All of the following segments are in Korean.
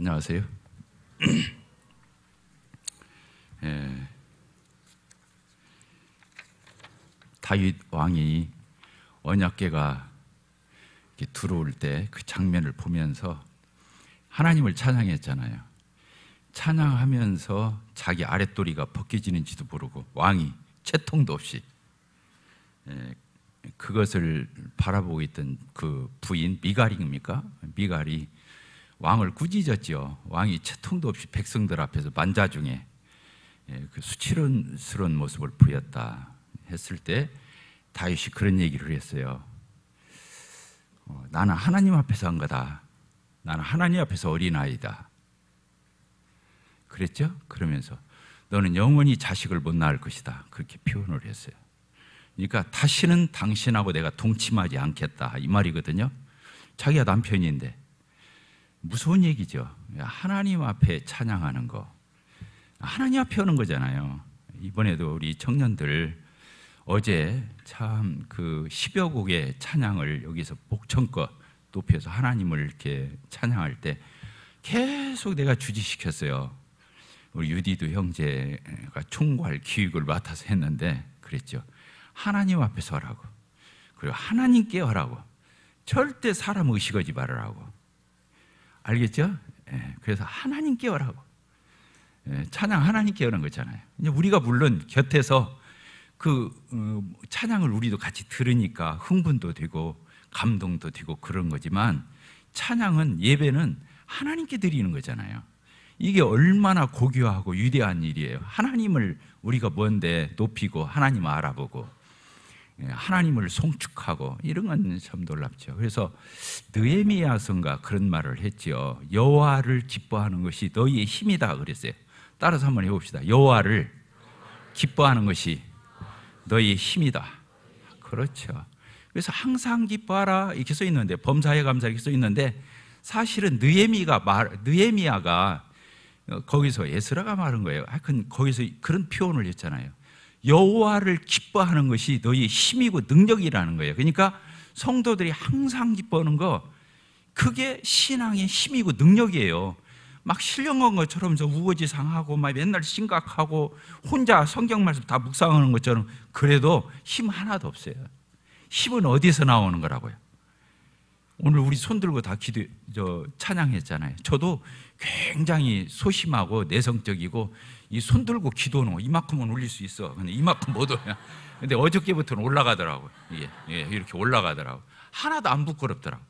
안녕하세요. 예, 다윗 왕이 언약궤가 들어올 때 그 장면을 보면서 하나님을 찬양했잖아요. 찬양하면서 자기 아랫도리가 벗겨지는지도 모르고 왕이 채통도 없이 예, 그것을 바라보고 있던 그 부인 미갈입니까? 미갈이 왕을 꾸짖었지요. 왕이 채통도 없이 백성들 앞에서 만자 중에 예, 그 수치스러운 모습을 보였다 했을 때 다윗이 그런 얘기를 했어요. 어, 나는 하나님 앞에서 한 거다. 나는 하나님 앞에서 어린 아이다. 그랬죠? 그러면서 너는 영원히 자식을 못 낳을 것이다. 그렇게 표현을 했어요. 그러니까 다시는 당신하고 내가 동침하지 않겠다 이 말이거든요. 자기가 남편인데 무서운 얘기죠. 하나님 앞에 찬양하는 거. 하나님 앞에 오는 거잖아요. 이번에도 우리 청년들 어제 참그 10여 곡의 찬양을 여기서 복천껏 높여서 하나님을 이렇게 찬양할 때 계속 내가 주지시켰어요. 우리 유디도 형제가 총괄 기획을 맡아서 했는데 그랬죠. 하나님 앞에서 하라고. 그리고 하나님께 하라고. 절대 사람 의식하지 말라고. 알겠죠? 예, 그래서 하나님께 오라고 예, 찬양 하나님께 오는 거잖아요. 이제 우리가 물론 곁에서 그 음, 찬양을 우리도 같이 들으니까 흥분도 되고 감동도 되고 그런 거지만 찬양은 예배는 하나님께 드리는 거잖아요. 이게 얼마나 고귀하고 위대한 일이에요. 하나님을 우리가 뭔데 높이고 하나님 알아보고 예, 하나님을 송축하고 이런 건 참 놀랍죠. 그래서 느헤미야서가 그런 말을 했지요. 여호와를 기뻐하는 것이 너희의 힘이다 그랬어요. 따라서 한번 해봅시다. 여호와를 기뻐하는 것이 너희의 힘이다. 그렇죠. 그래서 항상 기뻐하라 이렇게 써 있는데 범사에 감사 이렇게 써 있는데 사실은 느헤미가 말 느헤미야가 어, 거기서 에스라가 말한 거예요. 하여튼 거기서 그런 표현을 했잖아요. 여호와를 기뻐하는 것이 너희 힘이고 능력이라는 거예요. 그러니까 성도들이 항상 기뻐하는 거 그게 신앙의 힘이고 능력이에요. 막 실령한 것처럼 저 우거지상하고 막 맨날 심각하고 혼자 성경 말씀 다 묵상하는 것처럼 그래도 힘 하나도 없어요. 힘은 어디서 나오는 거라고요? 오늘 우리 손 들고 다 기도 저 찬양했잖아요. 저도 굉장히 소심하고 내성적이고 이손 들고 기도는 이만큼은 올릴 수 있어. 근데 이만큼 못 올려. 근데 어저께부터는 올라가더라고. 이게 예, 이렇게 올라가더라고. 하나도 안 부끄럽더라고.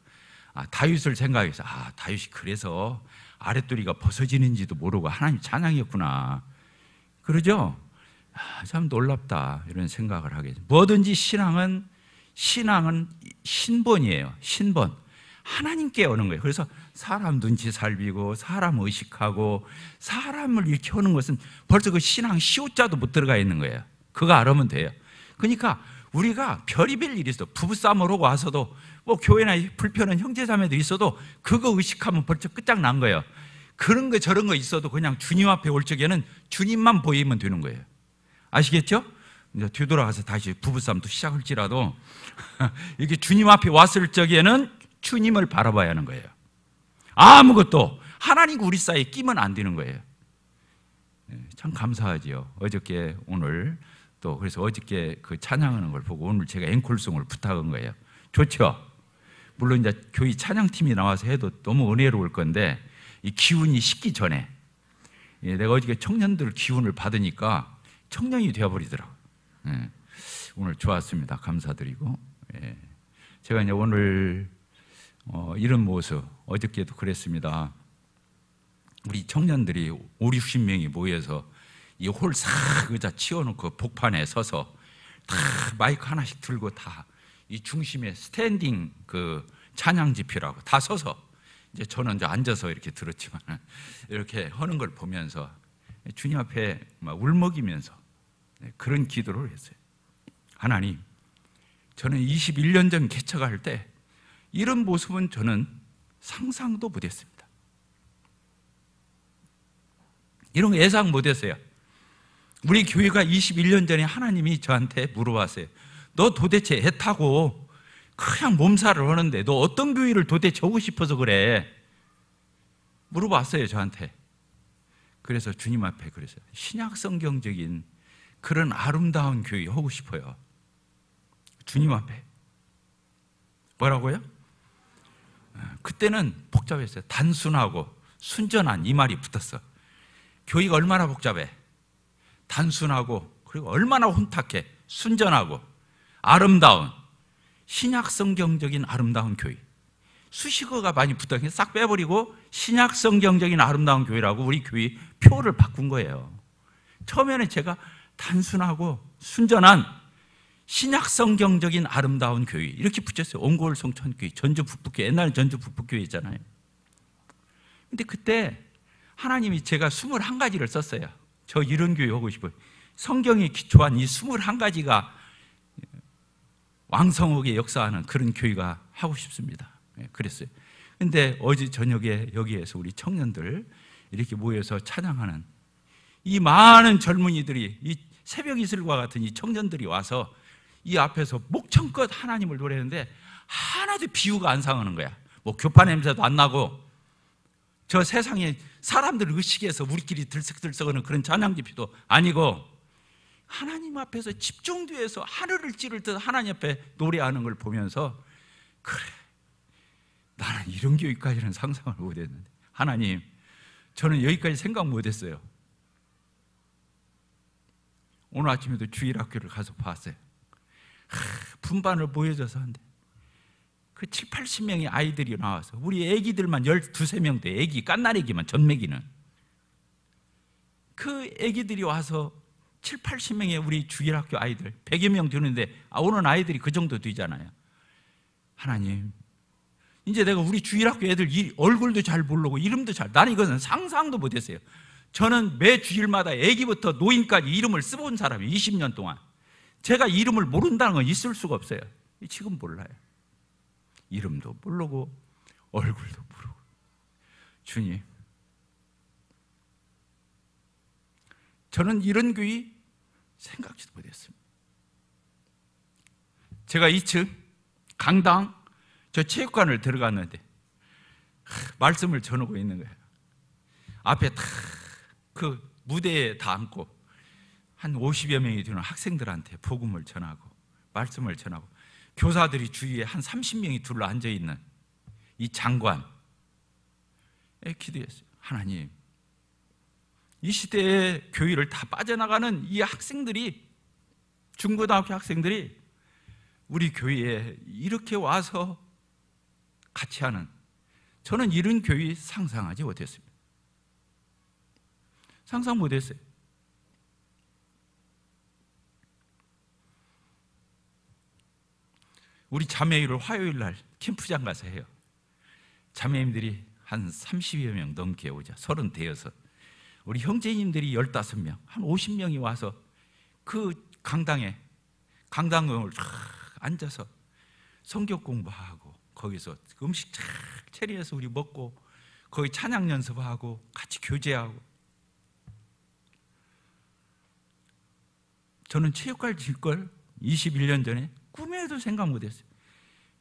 아, 다윗을 생각해서 아, 다윗이 그래서 아랫도리가 벗어지는지도 모르고 하나님 찬양했구나. 그러죠? 아, 참 놀랍다 이런 생각을 하게. 뭐든지 신앙은 신앙은 신본이에요. 신본. 하나님께 오는 거예요. 그래서 사람 눈치 살비고 사람 의식하고 사람을 일으게 오는 것은 벌써 그 신앙 시옷자도 못 들어가 있는 거예요. 그거 알면 으 돼요. 그러니까 우리가 별이별 일이 있어 부부싸움으로 와서도 뭐 교회나 불편한 형제자매도 있어도 그거 의식하면 벌써 끝장난 거예요. 그런 거 저런 거 있어도 그냥 주님 앞에 올 적에는 주님만 보이면 되는 거예요. 아시겠죠? 이제 뒤돌아가서 다시 부부싸움도 시작할지라도 이렇게 주님 앞에 왔을 적에는 주님을 바라봐야 하는 거예요. 아무것도 하나님과 우리 사이에 끼면 안 되는 거예요. 예, 참 감사하지요. 어저께 오늘 또 그래서 어저께 그 찬양하는 걸 보고 오늘 제가 앵콜송을 부탁한 거예요. 좋죠. 물론 이제 교회 찬양팀이 나와서 해도 너무 은혜로울 건데 이 기운이 식기 전에 예, 내가 어저께 청년들 기운을 받으니까 청년이 되어버리더라고. 예, 오늘 좋았습니다. 감사드리고 예, 제가 이제 오늘 어, 이런 모습 어저께도 그랬습니다. 우리 청년들이 5, 60명이 모여서 이 홀 싹 의자 치워놓고 복판에 서서 다 마이크 하나씩 들고 다 이 중심에 스탠딩 그 찬양 집회라고 다 서서 이제 저는 이제 앉아서 이렇게 들었지만 이렇게 하는 걸 보면서 주님 앞에 막 울먹이면서 그런 기도를 했어요. 하나님, 저는 21년 전 개척할 때 이런 모습은 저는 상상도 못했습니다. 이런 거 예상 못했어요. 우리 교회가 21년 전에 하나님이 저한테 물어봤어요. 너 도대체 애타고 그냥 몸살을 하는데 너 어떤 교회를 도대체 오고 싶어서 그래? 물어봤어요 저한테. 그래서 주님 앞에 그랬어요. 신약 성경적인 그런 아름다운 교회 하고 싶어요. 주님 앞에. 뭐라고요? 그때는 복잡했어요. 단순하고 순전한 이 말이 붙었어. 교회가 얼마나 복잡해. 단순하고 그리고 얼마나 혼탁해. 순전하고 아름다운 신약 성경적인 아름다운 교회. 수식어가 많이 붙어서 싹 빼버리고 신약 성경적인 아름다운 교회라고 우리 교회 표를 바꾼 거예요. 처음에는 제가 단순하고 순전한 신약 성경적인 아름다운 교회 이렇게 붙였어요. 온골 송천교회, 전주 북북교회. 옛날 전주 북북교회잖아요. 근데 그때 하나님이 제가 21가지를 썼어요. 저 이런 교회 하고 싶어요. 성경이 기초한 이 21가지가 왕성하게 역사하는 그런 교회가 하고 싶습니다. 예, 그랬어요. 근데 어제 저녁에 여기에서 우리 청년들 이렇게 모여서 찬양하는 이 많은 젊은이들이 이 새벽 이슬과 같은 이 청년들이 와서 이 앞에서 목청껏 하나님을 노래했는데 하나도 비유가 안 상하는 거야. 뭐 교파 냄새도 안 나고 저 세상에 사람들 의식에서 우리끼리 들썩들썩하는 그런 찬양 지피도 아니고 하나님 앞에서 집중돼서 하늘을 찌를 듯 하나님 앞에 노래하는 걸 보면서 그래 나는 이런 교육까지는 상상을 못했는데 하나님 저는 여기까지 생각 못했어요 오늘 아침에도 주일 학교를 가서 봤어요 분반을 보여줘서 한대. 그 7, 80명의 아이들이 나와서 우리 애기들만 12, 3명 돼. 애기, 깐나리기만 전매기는. 그 애기들이 와서 7, 80명의 우리 주일학교 아이들 100여 명 되는데 아, 오는 아이들이 그 정도 되잖아요. 하나님 이제 내가 우리 주일학교 애들 얼굴도 잘 모르고 이름도 잘 나는 이것은 상상도 못했어요. 저는 매 주일마다 애기부터 노인까지 이름을 써본 사람이 20년 동안 제가 이름을 모른다는 건 있을 수가 없어요. 지금 몰라요. 이름도 모르고 얼굴도 모르고. 주님. 저는 이런 교회 생각지도 못했습니다. 제가 2층 강당 저 체육관을 들어갔는데 말씀을 전하고 있는 거예요. 앞에 다 그 무대에 다 앉고 한 50여 명이 되는 학생들한테 복음을 전하고 말씀을 전하고 교사들이 주위에 한 30명이 둘러 앉아 있는 이 장관에 기도했어요. 하나님, 이 시대의 교회를 다 빠져나가는 이 학생들이 중고등학교 학생들이 우리 교회에 이렇게 와서 같이 하는 저는 이런 교회 상상하지 못했습니다. 상상 못했어요. 우리 자매일을 화요일 날 캠프장 가서 해요. 자매님들이 한 30여 명 넘게 오자. 30대여서. 우리 형제님들이 15명, 한 50명이 와서 그 강당에 강당을 쫙 앉아서 성격 공부하고 거기서 음식 쫙 체리해서 우리 먹고 거기 찬양 연습하고 같이 교제하고 저는 체육관 질걸 21년 전에 꿈에도 생각 못했어요.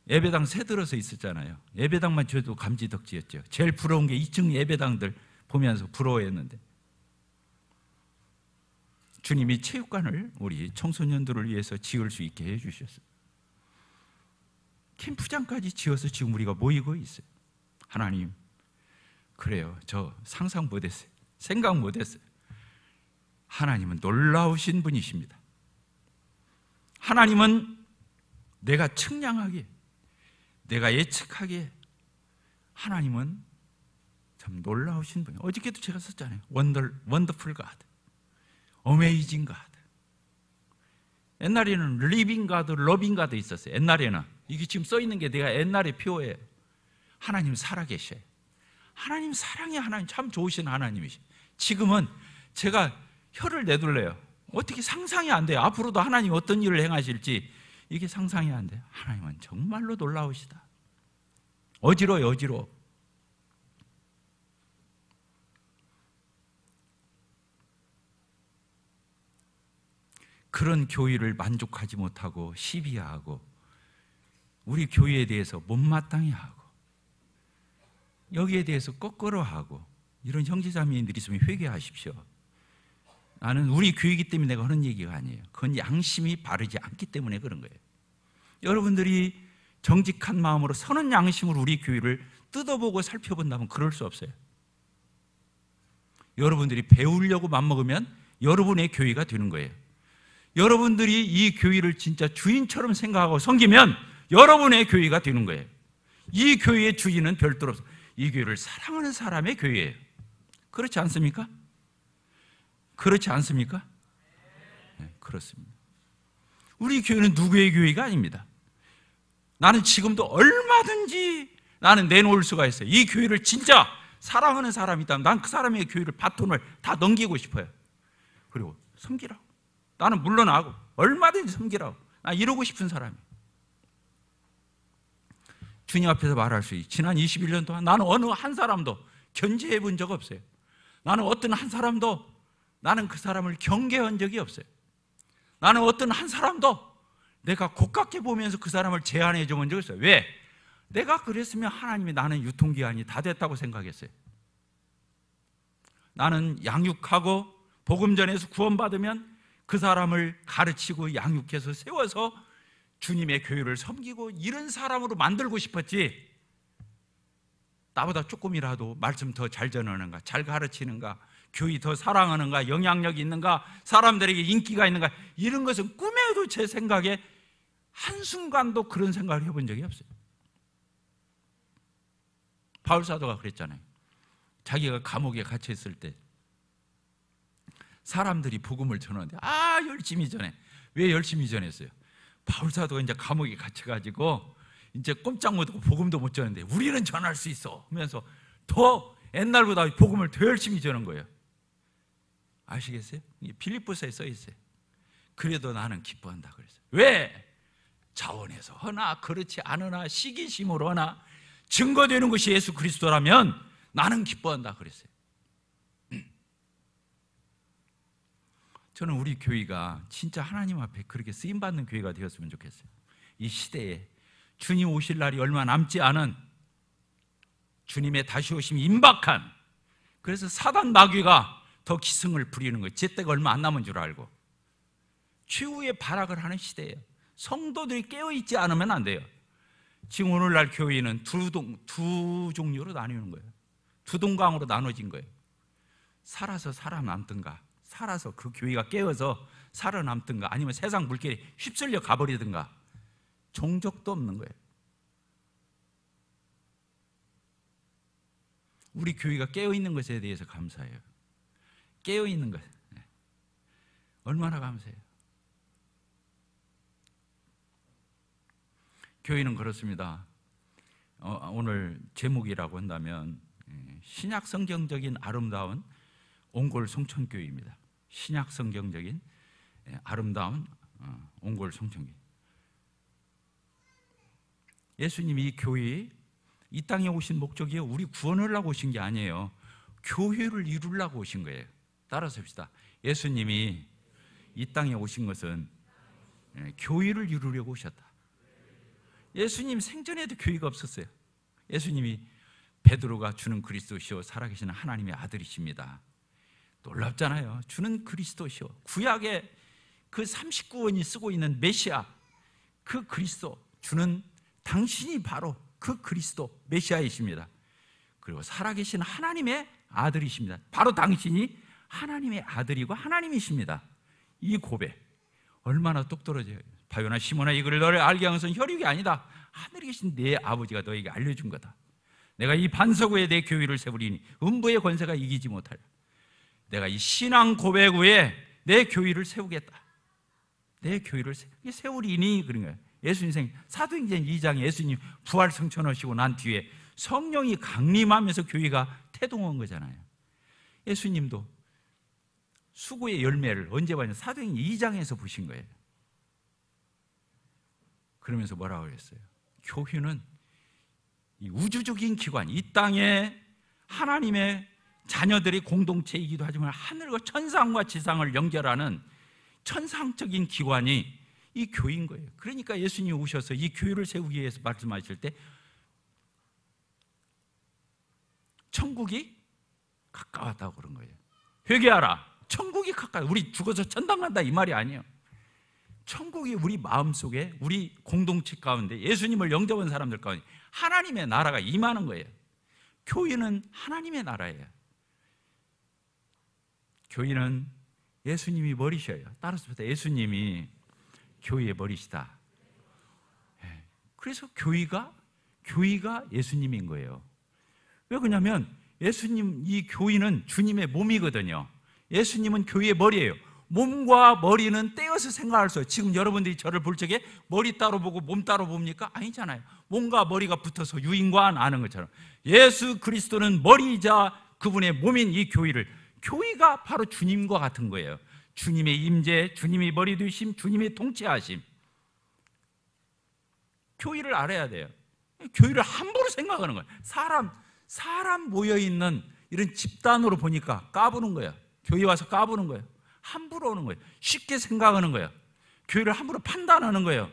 예배당 새 들어서 있었잖아요. 예배당만 저도 감지덕지였죠. 제일 부러운 게 2층 예배당들 보면서 부러워했는데. 주님이 체육관을 우리 청소년들을 위해서 지을 수 있게 해주셨어요. 캠프장까지 지어서 지금 우리가 모이고 있어요. 하나님, 그래요. 저 상상 못했어요. 생각 못했어요. 하나님은 놀라우신 분이십니다. 하나님은 내가 측량하기에, 내가 예측하기에 하나님은 참 놀라우신 분이에요. 어저께도 제가 썼잖아요. 원더, 원더풀 가드, 어메이징 가드. 옛날에는 리빙 가드, 러빙 가드 있었어요. 옛날에는. 이게 지금 써 있는 게 내가 옛날에 표예요. 하나님 살아계셔요. 하나님 사랑이 하나님 참 좋으신 하나님이시. 지금은 제가 혀를 내둘래요. 어떻게 상상이 안 돼요. 앞으로도 하나님 어떤 일을 행하실지 이게 상상이 안 돼요. 하나님은 정말로 놀라우시다. 어지러 여지러. 그런 교회를 만족하지 못하고 시비하고 우리 교회에 대해서 못마땅히 하고 여기에 대해서 거꾸로 하고 이런 형제자매들이 있으면 회개하십시오. 나는 우리 교회이기 때문에 내가 하는 얘기가 아니에요. 그건 양심이 바르지 않기 때문에 그런 거예요. 여러분들이 정직한 마음으로 선한 양심으로 우리 교회를 뜯어보고 살펴본다면 그럴 수 없어요. 여러분들이 배우려고 맘먹으면 여러분의 교회가 되는 거예요. 여러분들이 이 교회를 진짜 주인처럼 생각하고 섬기면 여러분의 교회가 되는 거예요. 이 교회의 주인은 별도로 이 교회를 사랑하는 사람의 교회예요. 그렇지 않습니까? 그렇지 않습니까? 네, 그렇습니다. 우리 교회는 누구의 교회가 아닙니다. 나는 지금도 얼마든지 나는 내놓을 수가 있어요. 이 교회를 진짜 사랑하는 사람이 있다면 난그 사람의 교회를 바톤을 다 넘기고 싶어요. 그리고 섬기라고. 나는 물러나고 얼마든지 섬기라고. 나 이러고 싶은 사람이. 주님 앞에서 말할 수 있지. 지난 21년 동안 나는 어느 한 사람도 견제해 본 적 없어요. 나는 어떤 한 사람도 나는 그 사람을 경계한 적이 없어요. 나는 어떤 한 사람도 내가 고깝게 보면서 그 사람을 제안해 줘본 적이 없어요. 왜? 내가 그랬으면 하나님이 나는 유통기한이 다 됐다고 생각했어요. 나는 양육하고 복음전에서 구원받으면 그 사람을 가르치고 양육해서 세워서 주님의 교회를 섬기고 이런 사람으로 만들고 싶었지. 나보다 조금이라도 말씀 더 잘 전하는가, 잘 가르치는가, 교회 더 사랑하는가, 영향력이 있는가, 사람들에게 인기가 있는가 이런 것은 꿈에도 제 생각에 한 순간도 그런 생각을 해본 적이 없어요. 바울 사도가 그랬잖아요. 자기가 감옥에 갇혀 있을 때 사람들이 복음을 전하는데 아 열심히 전해. 왜 열심히 전했어요? 바울 사도가 이제 감옥에 갇혀 가지고 이제 꼼짝 못하고 복음도 못 전하는데 우리는 전할 수 있어 하면서 더 옛날보다 복음을 더 열심히 전한 거예요. 아시겠어요? 빌립보서에 써 있어요. 그래도 나는 기뻐한다 그랬어요. 왜? 자원해서 허나 그렇지 않으나 시기심으로 하나 증거되는 것이 예수 그리스도라면 나는 기뻐한다 그랬어요. 저는 우리 교회가 진짜 하나님 앞에 그렇게 쓰임 받는 교회가 되었으면 좋겠어요. 이 시대에 주님 오실 날이 얼마 남지 않은 주님의 다시 오심 임박한 그래서 사단 마귀가 더 기승을 부리는 거예요. 제 때가 얼마 안 남은 줄 알고. 최후의 발악을 하는 시대예요. 성도들이 깨어있지 않으면 안 돼요. 지금 오늘날 교회는 두, 동, 두 종류로 나뉘는 거예요. 두 동강으로 나눠진 거예요. 살아서 살아남든가, 살아서 그 교회가 깨어서 살아남든가, 아니면 세상 물길에 휩쓸려 가버리든가, 종적도 없는 거예요. 우리 교회가 깨어있는 것에 대해서 감사해요. 깨어있는 것. 네. 얼마나 감사해요. 교회는 그렇습니다. 어, 오늘 제목이라고 한다면 예, 신약 성경적인 아름다운 옹골 송천교회입니다. 신약 성경적인 예, 아름다운 어, 옹골 송천교회. 예수님이 교회 이 땅에 오신 목적이 우리 구원하고 오신 게 아니에요. 교회를 이루려고 오신 거예요. 따라서 합시다. 예수님이 이 땅에 오신 것은 예, 교회를 이루려고 오셨다. 예수님 생전에도 교회가 없었어요. 예수님이 베드로가 주는 그리스도시요 살아계시는 하나님의 아들이십니다. 놀랍잖아요. 주는 그리스도시요 구약의 그 39원이 쓰고 있는 메시아 그 그리스도 주는 당신이 바로 그 그리스도 메시아이십니다. 그리고 살아계신 하나님의 아들이십니다. 바로 당신이 하나님의 아들이고 하나님이십니다. 이 고백 얼마나 똑떨어져요. 바요나 시몬아 이거를 너를 알게 한 것은 혈육이 아니다. 하늘에 계신 내 아버지가 너에게 알려준 거다. 내가 이 반석 위에 내 교회를 세우리니 음부의 권세가 이기지 못할. 내가 이 신앙 고백 위에 내 교회를 세우겠다. 내 교회를 세우리니 그런 거예요. 예수님 사도행전 2장 예수님 부활 성천하시고 난 뒤에 성령이 강림하면서 교회가 태동한 거잖아요. 예수님도 수구의 열매를 언제 봤냐? 사도행전 2장에서 보신 거예요. 그러면서 뭐라고 그랬어요? 교회는 우주적인 기관, 이 땅에 하나님의 자녀들이 공동체이기도 하지만 하늘과 천상과 지상을 연결하는 천상적인 기관이 이 교인 거예요. 그러니까 예수님이 오셔서 이 교회를 세우기 위해서 말씀하실 때 천국이 가까웠다고 그런 거예요. 회개하라. 천국이 가까이 우리 죽어서 천당 간다 이 말이 아니에요. 천국이 우리 마음속에 우리 공동체 가운데 예수님을 영접한 사람들 가운데 하나님의 나라가 임하는 거예요. 교회는 하나님의 나라예요. 교회는 예수님이 머리셔요. 따라서 예수님이 교회의 머리시다. 예. 그래서 교회가 교회가 예수님인 거예요. 왜 그러냐면 예수님 이 교회는 주님의 몸이거든요. 예수님은 교회의 머리예요. 몸과 머리는 떼어서 생각할 수 있어요. 지금 여러분들이 저를 볼 적에 머리 따로 보고 몸 따로 봅니까? 아니잖아요. 몸과 머리가 붙어서 유인과 나는 것처럼 예수 그리스도는 머리이자 그분의 몸인 이 교회를 교회가 바로 주님과 같은 거예요. 주님의 임재, 주님의 머리 되심, 주님의 통치하심. 교회를 알아야 돼요. 교회를 함부로 생각하는 거예요. 사람 사람 모여 있는 이런 집단으로 보니까 까부는 거예요 교회 와서 까부는 거예요. 함부로 오는 거예요. 쉽게 생각하는 거예요. 교회를 함부로 판단하는 거예요.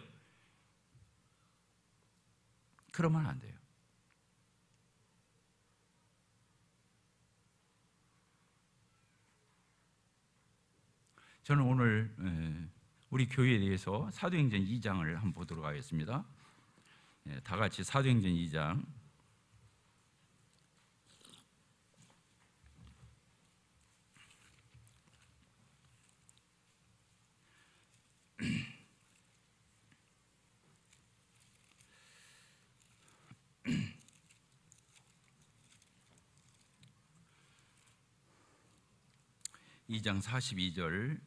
그러면 안 돼요. 저는 오늘 예, 우리 교회에 대해서 사도행전 2장을 한번 보도록 하겠습니다. 예, 다 같이 사도행전 2장 2장 42절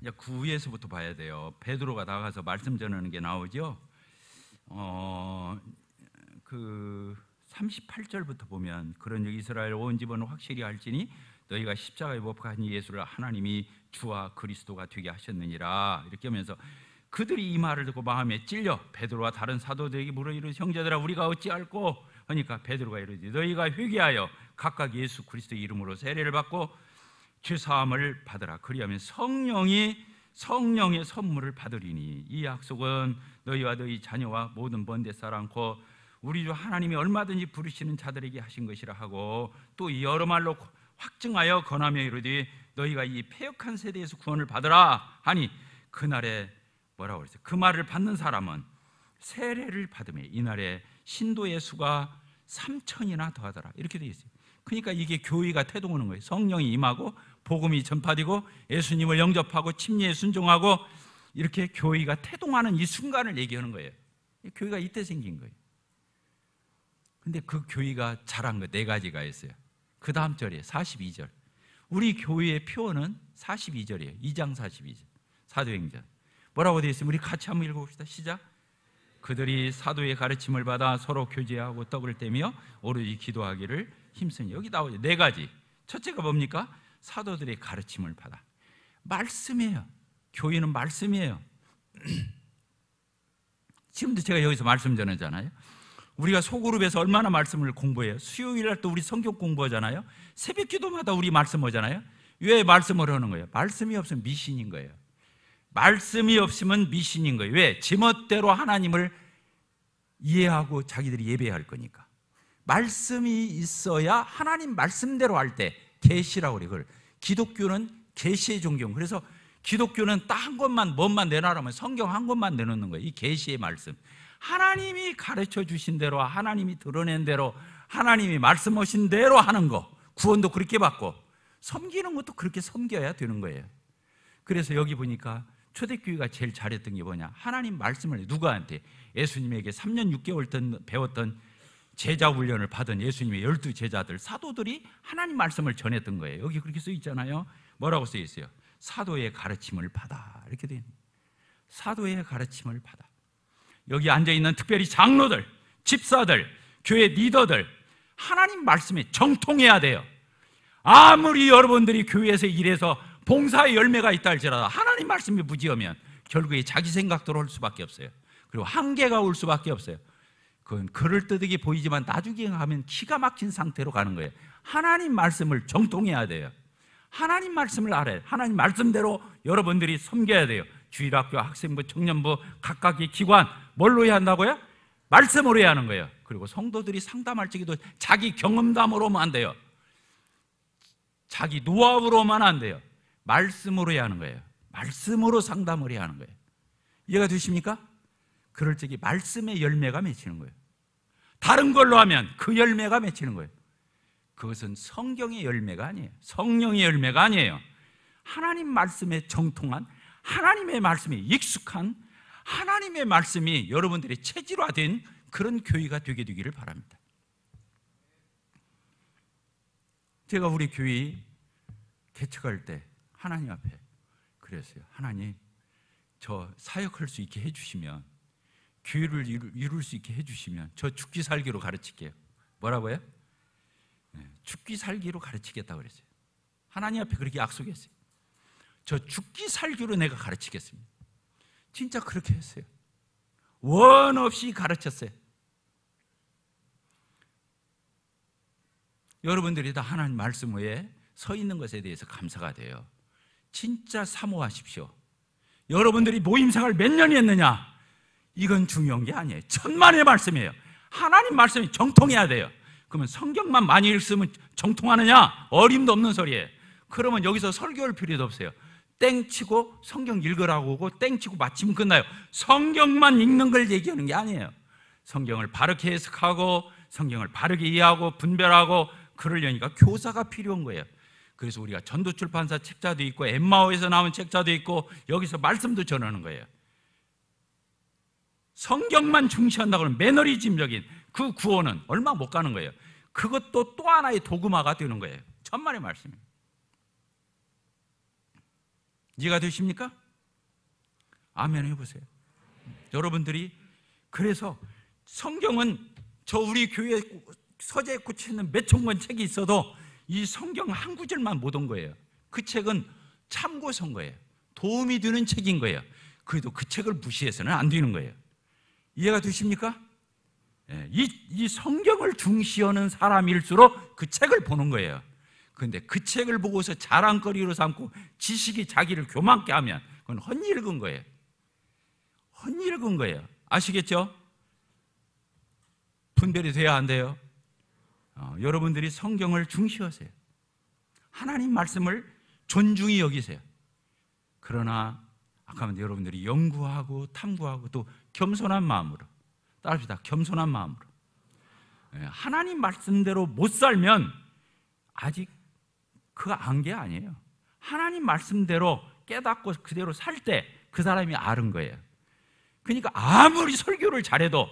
이제 9에서부터 봐야 돼요. 베드로가 나가서 말씀 전하는 게 나오죠. 어, 그 38절부터 보면 그런 이스라엘 온 집은 확실히 할지니 너희가 십자가에 못박한 예수를 하나님이 주와 그리스도가 되게 하셨느니라 이렇게 하면서 그들이 이 말을 듣고 마음에 찔려 베드로와 다른 사도들에게 물어 이르되 형제들아 우리가 어찌할꼬 하니까 베드로가 이르되 너희가 회개하여 각각 예수 그리스도 이름으로 세례를 받고 죄 사함을 받으라 그리하면 성령이 성령의 선물을 받으리니 이 약속은 너희와 너희 자녀와 모든 번데 사랑고 우리 주 하나님이 얼마든지 부르시는 자들에게 하신 것이라 하고 또 여러 말로 확증하여 거하며 이르되 너희가 이 폐역한 세대에서 구원을 받으라 하니 그날에 뭐라고 그랬어요? 그 말을 받는 사람은 세례를 받음에 이날에 신도의 수가 3천이나 더하더라 이렇게 되어 있어요 그러니까 이게 교회가 태동하는 거예요 성령이 임하고 복음이 전파되고 예수님을 영접하고 침례에 순종하고 이렇게 교회가 태동하는 이 순간을 얘기하는 거예요 교회가 이때 생긴 거예요 근데 그 교회가 잘한 거네 가지가 있어요 그 다음 절에 42절. 우리 교회의 표어는 42절이에요. 2장 42절. 사도행전. 뭐라고 되어 있으면 우리 같이 한번 읽어봅시다. 시작. 그들이 사도의 가르침을 받아 서로 교제하고 떡을 떼며 오로지 기도하기를 힘쓰니. 여기 나오죠. 네 가지. 첫째가 뭡니까? 사도들의 가르침을 받아. 말씀이에요. 교회는 말씀이에요. 지금도 제가 여기서 말씀 전하잖아요. 우리가 소그룹에서 얼마나 말씀을 공부해요? 수요일 날 또 우리 성경 공부하잖아요. 새벽 기도마다 우리 말씀하잖아요. 왜 말씀을 하는 거예요? 말씀이 없으면 미신인 거예요. 말씀이 없으면 미신인 거예요. 왜? 제멋대로 하나님을 이해하고 자기들이 예배할 거니까. 말씀이 있어야 하나님 말씀대로 할 때 계시라고 그래. 그걸 기독교는 계시의 존경. 그래서 기독교는 딱 한 것만 뭔만 내놔라면 성경 한 것만 내놓는 거예요. 이 계시의 말씀. 하나님이 가르쳐 주신 대로 하나님이 드러낸 대로 하나님이 말씀하신 대로 하는 거 구원도 그렇게 받고 섬기는 것도 그렇게 섬겨야 되는 거예요. 그래서 여기 보니까 초대교회가 제일 잘했던 게 뭐냐? 하나님 말씀을 누구한테? 예수님에게 3년 6개월 배웠던 제자 훈련을 받은 예수님의 열두 제자들 사도들이 하나님 말씀을 전했던 거예요. 여기 그렇게 써 있잖아요. 뭐라고 써 있어요? 사도의 가르침을 받아 이렇게 돼 있는. 사도의 가르침을 받아. 여기 앉아 있는 특별히 장로들, 집사들, 교회 리더들 하나님 말씀에 정통해야 돼요. 아무리 여러분들이 교회에서 일해서 봉사의 열매가 있다 할지라도 하나님 말씀이 무지하면 결국에 자기 생각대로 할 수밖에 없어요. 그리고 한계가 올 수밖에 없어요. 그건 그럴듯하게 보이지만 나중에 하면 키가 막힌 상태로 가는 거예요. 하나님 말씀을 정통해야 돼요. 하나님 말씀을 알아요. 하나님 말씀대로 여러분들이 섬겨야 돼요. 주일학교, 학생부, 청년부, 각각의 기관, 뭘로 해야 한다고요? 말씀으로 해야 하는 거예요. 그리고 성도들이 상담할 적에도 자기 경험담으로 하안 돼요. 자기 노하우로만 안 돼요. 말씀으로 해야 하는 거예요. 말씀으로 상담을 해야 하는 거예요. 이해가 되십니까? 그럴 적에 말씀의 열매가 맺히는 거예요. 다른 걸로 하면 그 열매가 맺히는 거예요. 그것은 성경의 열매가 아니에요. 성령의 열매가 아니에요. 하나님 말씀에 정통한 하나님의 말씀에 익숙한 하나님의 말씀이 여러분들의 체질화된 그런 교회가 되게 되기를 바랍니다. 제가 우리 교회 개척할 때 하나님 앞에 그랬어요. 하나님, 저 사역할 수 있게 해주시면, 교회를 이룰 수 있게 해주시면, 저 죽기 살기로 가르칠게요. 뭐라고요? 네, 죽기 살기로 가르치겠다 그랬어요. 하나님 앞에 그렇게 약속했어요. 저 죽기 살기로 내가 가르치겠습니다. 진짜 그렇게 했어요. 원 없이 가르쳤어요. 여러분들이 다 하나님 말씀 외에 서 있는 것에 대해서 감사가 돼요. 진짜 사모하십시오. 여러분들이 모임 생활 몇 년이 했느냐? 이건 중요한 게 아니에요. 천만의 말씀이에요. 하나님 말씀이 정통해야 돼요. 그러면 성경만 많이 읽으면 정통하느냐? 어림도 없는 소리예요. 그러면 여기서 설교할 필요도 없어요. 땡치고 성경 읽으라고 하고 땡치고 마치면 끝나요. 성경만 읽는 걸 얘기하는 게 아니에요. 성경을 바르게 해석하고 성경을 바르게 이해하고 분별하고 그러려니까 교사가 필요한 거예요. 그래서 우리가 전도출판사 책자도 있고 엠마오에서 나온 책자도 있고 여기서 말씀도 전하는 거예요. 성경만 중시한다고 하는 매너리즘적인 그 구호는 얼마 못 가는 거예요. 그것도 또 하나의 도구마가 되는 거예요. 천만의 말씀입니다. 이해가 되십니까? 아멘 해보세요. 여러분들이 그래서 성경은 저 우리 교회 서재에 꽂혀는 몇 천 권 책이 있어도 이 성경 한 구절만 못 온 거예요. 그 책은 참고서인 거예요. 도움이 되는 책인 거예요. 그래도 그 책을 무시해서는 안 되는 거예요. 이해가 되십니까? 예, 이, 이 성경을 중시하는 사람일수록 그 책을 보는 거예요. 근데 그 책을 보고서 자랑거리로 삼고 지식이 자기를 교만케 하면 그건 헛일은 거예요. 헛일은 거예요. 아시겠죠? 분별이 돼야 한대요. 어, 여러분들이 성경을 중시하세요. 하나님 말씀을 존중히 여기세요. 그러나 아까 여러분들이 연구하고 탐구하고 또 겸손한 마음으로 따릅시다. 겸손한 마음으로 예, 하나님 말씀대로 못 살면 아직 그안개 아니에요. 하나님 말씀대로 깨닫고 그대로 살 때 그 사람이 아는 거예요. 그러니까 아무리 설교를 잘해도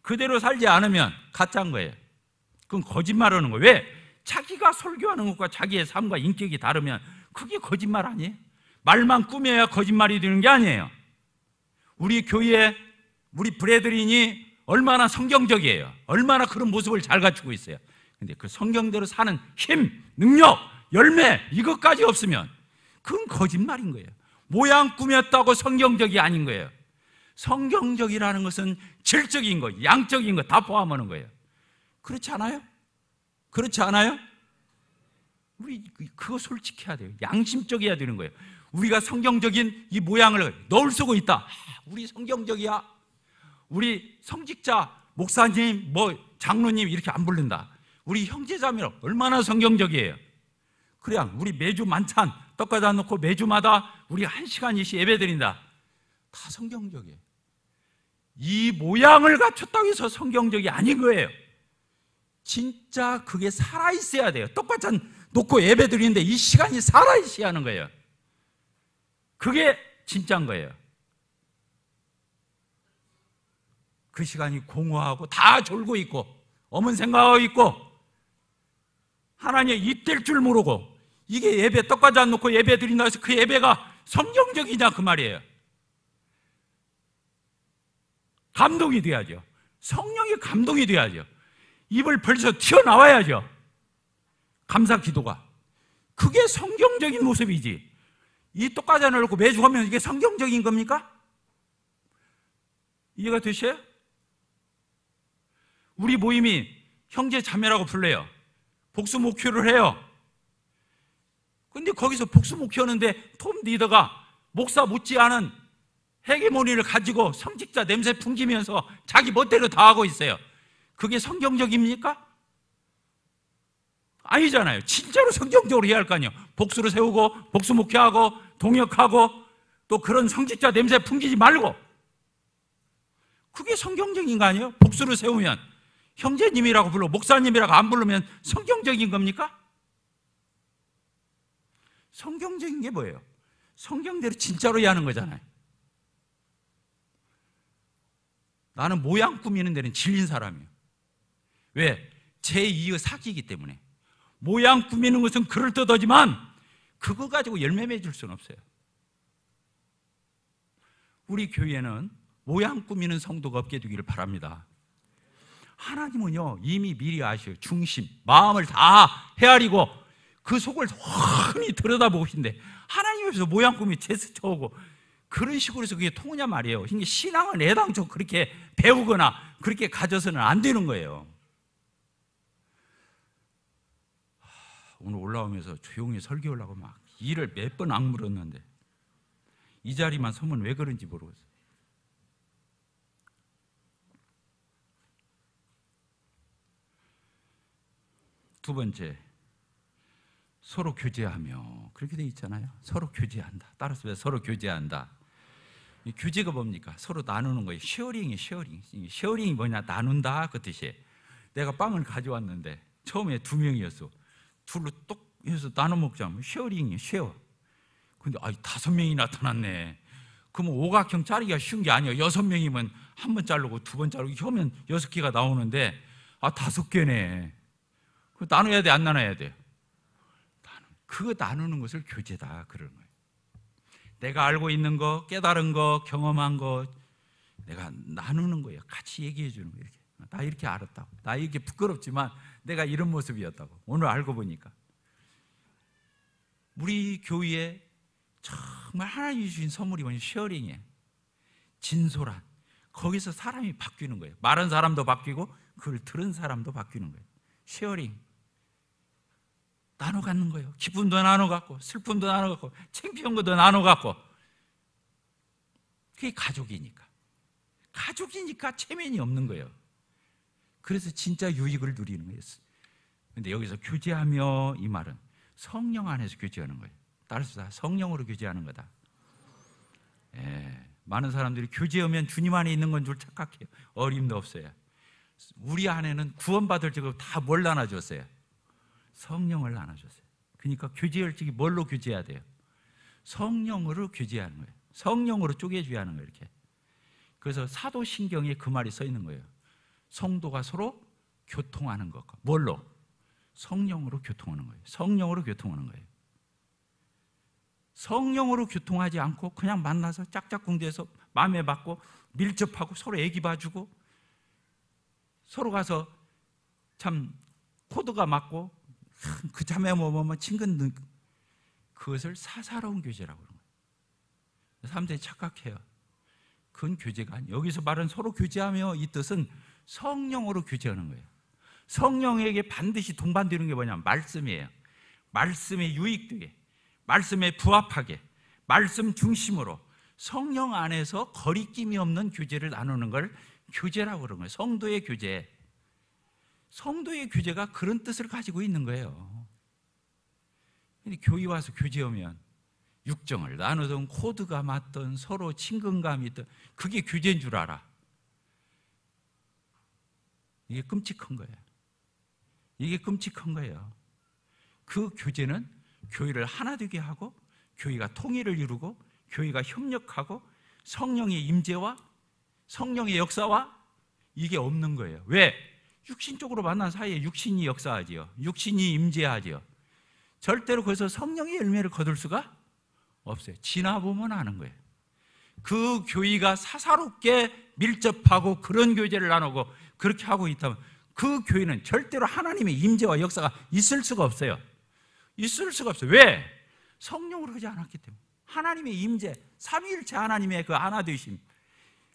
그대로 살지 않으면 가짜인 거예요. 그건 거짓말하는 거예요. 왜? 자기가 설교하는 것과 자기의 삶과 인격이 다르면 그게 거짓말 아니에요? 말만 꾸며야 거짓말이 되는 게 아니에요. 우리 교회, 에 우리 브레드린이 얼마나 성경적이에요. 얼마나 그런 모습을 잘 갖추고 있어요. 근데 그 성경대로 사는 힘, 능력, 열매 이것까지 없으면 그건 거짓말인 거예요. 모양 꾸몄다고 성경적이 아닌 거예요. 성경적이라는 것은 질적인 거, 양적인 거 다 포함하는 거예요. 그렇지 않아요? 그렇지 않아요? 우리 그, 그거 솔직해야 돼요. 양심적이어야 되는 거예요. 우리가 성경적인 이 모양을 널 쓰고 있다. 아, 우리 성경적이야. 우리 성직자, 목사님, 뭐 장로님 이렇게 안 부른다. 우리 형제자매로 얼마나 성경적이에요. 그래야 우리 매주 만찬 떡가다 놓고 매주마다 우리 한 시간씩 이 예배드린다. 다 성경적이에요. 이 모양을 갖췄다고 해서 성경적이 아닌 거예요. 진짜 그게 살아 있어야 돼요. 똑같찬 놓고 예배 드리는데 이 시간이 살아 있어야 하는 거예요. 그게 진짜인 거예요. 그 시간이 공허하고 다 졸고 있고 어문 생각하고 있고 하나님 이때일 줄 모르고 이게 예배 떡까지 안 놓고 예배 드린다 해서 그 예배가 성경적이냐 그 말이에요. 감동이 돼야죠. 성령이 감동이 돼야죠. 입을 벌써 튀어나와야죠. 감사 기도가. 그게 성경적인 모습이지. 이 똑같이 안 놓고 매주 하면 이게 성경적인 겁니까? 이해가 되셔요? 우리 모임이 형제 자매라고 불러요. 복수 목표를 해요. 근데 거기서 복수 목회하는데 톰 리더가 목사 못지않은 헤게모니를 가지고 성직자 냄새 풍기면서 자기 멋대로 다 하고 있어요. 그게 성경적입니까? 아니잖아요. 진짜로 성경적으로 해야 할 거 아니에요. 복수를 세우고 복수 목회하고 동역하고 또 그런 성직자 냄새 풍기지 말고 그게 성경적인 거 아니에요? 복수를 세우면 형제님이라고 불러 목사님이라고 안 부르면 성경적인 겁니까? 성경적인 게 뭐예요? 성경대로 진짜로 해야 하는 거잖아요. 나는 모양 꾸미는 데는 질린 사람이에요. 왜? 제2의 사기이기 때문에. 모양 꾸미는 것은 그럴듯하지만 그거 가지고 열매 맺을 수는 없어요. 우리 교회는 모양 꾸미는 성도가 없게 되기를 바랍니다. 하나님은요, 이미 미리 아셔요. 중심, 마음을 다 헤아리고 그 속을 훤히 들여다보신데 하나님 앞에서 모양 꿈이 제스처하고 그런 식으로 해서 그게 통하냐 말이에요. 그러 신앙은 애당초 그렇게 배우거나 그렇게 가져서는 안 되는 거예요. 오늘 올라오면서 조용히 설교하려고 막 일을 몇 번 악물었는데 이 자리만 서면 왜 그런지 모르겠어요. 두 번째, 서로 교제하며 그렇게 돼 있잖아요. 서로 교제한다. 따라서 서로 교제한다. 교제가 뭡니까? 서로 나누는 거예요. 쉐어링이 쉐어링. 쉐어링이 뭐냐? 나눈다 그 뜻이에요. 내가 빵을 가져왔는데 처음에 두 명이었어. 둘로 똑 해서 나눠 먹자면 쉐어링이 쉐어. 근데 아 다섯 명이 나타났네. 그러면 오각형 자르기가 쉬운 게 아니에요. 여섯 명이면 한 번 자르고 두 번 자르고 혀면 여섯 개가 나오는데 아 다섯 개네. 그 나눠야 돼 안 나눠야 돼? 그거 나누는 것을 교제다 그런 거예요. 내가 알고 있는 거, 깨달은 거, 경험한 거 내가 나누는 거예요. 같이 얘기해 주는 거 이렇게. 나 이렇게 알았다고. 나 이렇게 부끄럽지만 내가 이런 모습이었다고. 오늘 알고 보니까 우리 교회에 정말 하나님이 주신 선물이 뭐냐 쉐어링이에요. 진솔한 거기서 사람이 바뀌는 거예요. 말한 사람도 바뀌고 그걸 들은 사람도 바뀌는 거예요. 쉐어링. 나눠 갖는 거예요. 기쁨도 나눠 갖고, 슬픔도 나눠 갖고, 창피한 것도 나눠 갖고. 그게 가족이니까. 가족이니까 체면이 없는 거예요. 그래서 진짜 유익을 누리는 거예요. 근데 여기서 교제하며 이 말은 성령 안에서 교제하는 거예요. 따라서 성령으로 교제하는 거다. 예, 많은 사람들이 교제하면 주님 안에 있는 건 줄 착각해요. 어림도 없어요. 우리 안에는 구원받을 적을 다 몰라놔 줬어요. 성령을 나눠줬어요. 그러니까 교제열직이 뭘로 교제해야 돼요? 성령으로 교제하는 거예요. 성령으로 쪼개줘야 하는 거예요, 이렇게. 그래서 사도신경에 그 말이 써 있는 거예요. 성도가 서로 교통하는 것과 뭘로? 성령으로 교통하는 거예요. 성령으로 교통하는 거예요. 성령으로 교통하지 않고 그냥 만나서 짝짝꿍대서 마음에 맞고 밀접하고 서로 애기 봐주고 서로 가서 참 코드가 맞고 그 참에 뭐뭐뭐 뭐 친근 그것을 사사로운 교제라고 그런 거예요. 사람들이 착각해요. 그건 교제가 아니에요. 여기서 말은 서로 교제하며 이 뜻은 성령으로 교제하는 거예요. 성령에게 반드시 동반되는 게 뭐냐면 말씀이에요. 말씀에 유익되게, 말씀에 부합하게, 말씀 중심으로 성령 안에서 거리낌이 없는 교제를 나누는 걸 교제라고 그런 거예요. 성도의 교제. 성도의 교제가 그런 뜻을 가지고 있는 거예요. 근데 교회 와서 교제하면 육정을 나누던 코드가 맞던 서로 친근감이 있던 그게 규제인 줄 알아. 이게 끔찍한 거예요. 이게 끔찍한 거예요. 그 교제는 교회를 하나 되게 하고 교회가 통일을 이루고 교회가 협력하고 성령의 임재와 성령의 역사와 이게 없는 거예요. 왜? 육신적으로 만난 사이에 육신이 역사하지요. 육신이 임재하지요. 절대로 거기서 성령의 열매를 거둘 수가 없어요. 지나보면 아는 거예요. 그 교의가 사사롭게 밀접하고 그런 교제를 나누고 그렇게 하고 있다면 그 교회는 절대로 하나님의 임재와 역사가 있을 수가 없어요. 있을 수가 없어요. 왜? 성령으로 하지 않았기 때문에. 하나님의 임재, 삼위일체 하나님의 그 하나 되심,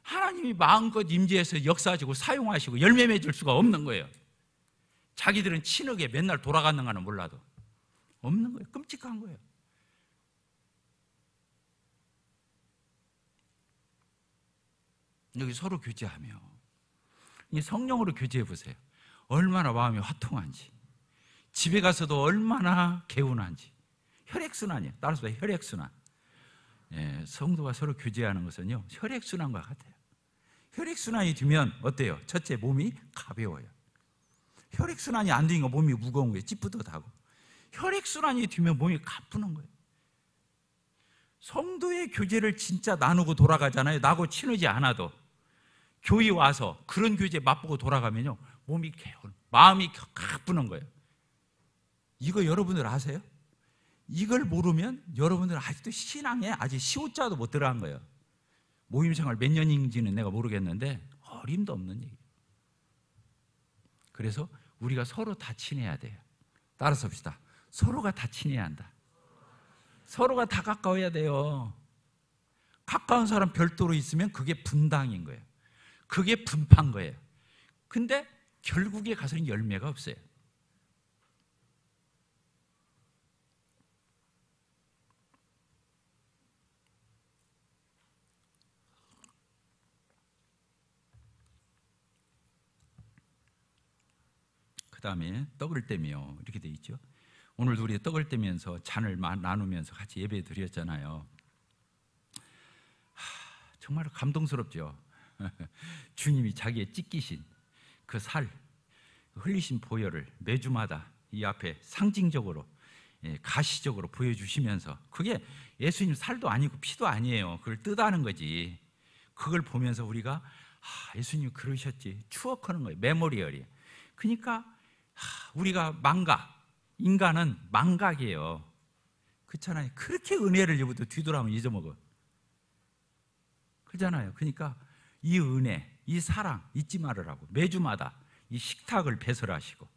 하나님이 마음껏 임재해서 역사하시고 사용하시고 열매 맺을 수가 없는 거예요. 자기들은 친하게 맨날 돌아가는가는 몰라도 없는 거예요. 끔찍한 거예요. 여기 서로 교제하며 성령으로 교제해 보세요. 얼마나 마음이 화통한지 집에 가서도 얼마나 개운한지 혈액순환이에요. 따라서 혈액순환. 예, 성도가 서로 교제하는 것은요 혈액순환과 같아요. 혈액순환이 되면 어때요? 첫째, 몸이 가벼워요. 혈액순환이 안 되니까 몸이 무거운 거예요. 찌뿌듯하고. 혈액순환이 되면 몸이 가쁘는 거예요. 성도의 교제를 진짜 나누고 돌아가잖아요. 나고 친하지 않아도. 교회 와서 그런 교제 맛보고 돌아가면요. 몸이 개운, 마음이 가쁘는 거예요. 이거 여러분들 아세요? 이걸 모르면 여러분들 아직도 신앙에 아직 시옷자도 못 들어간 거예요. 모임 생활 몇 년인지는 내가 모르겠는데 어림도 없는 얘기. 그래서 우리가 서로 다 친해야 돼요. 따라서 합시다. 서로가 다 친해야 한다. 서로가 다 가까워야 돼요. 가까운 사람 별도로 있으면 그게 분당인 거예요. 그게 분판 거예요. 근데 결국에 가서는 열매가 없어요. 그 다음에 떡을 떼며 이렇게 돼 있죠. 오늘 우리 떡을 떼면서 잔을 나누면서 같이 예배 드렸잖아요. 하, 정말 감동스럽죠. 주님이 자기의 찢기신 그 살, 그 흘리신 보혈을 매주마다 이 앞에 상징적으로 예, 가시적으로 보여주시면서 그게 예수님 살도 아니고 피도 아니에요. 그걸 뜻하는 거지. 그걸 보면서 우리가 아, 예수님 그러셨지 추억하는 거예요. 메모리얼이. 그러니까 우리가 망각, 인간은 망각이에요. 그렇잖아요. 그렇게 은혜를 입어도 뒤돌아면 잊어먹어. 그러잖아요. 그러니까 이 은혜, 이 사랑 잊지 말으라고 매주마다 이 식탁을 배설하시고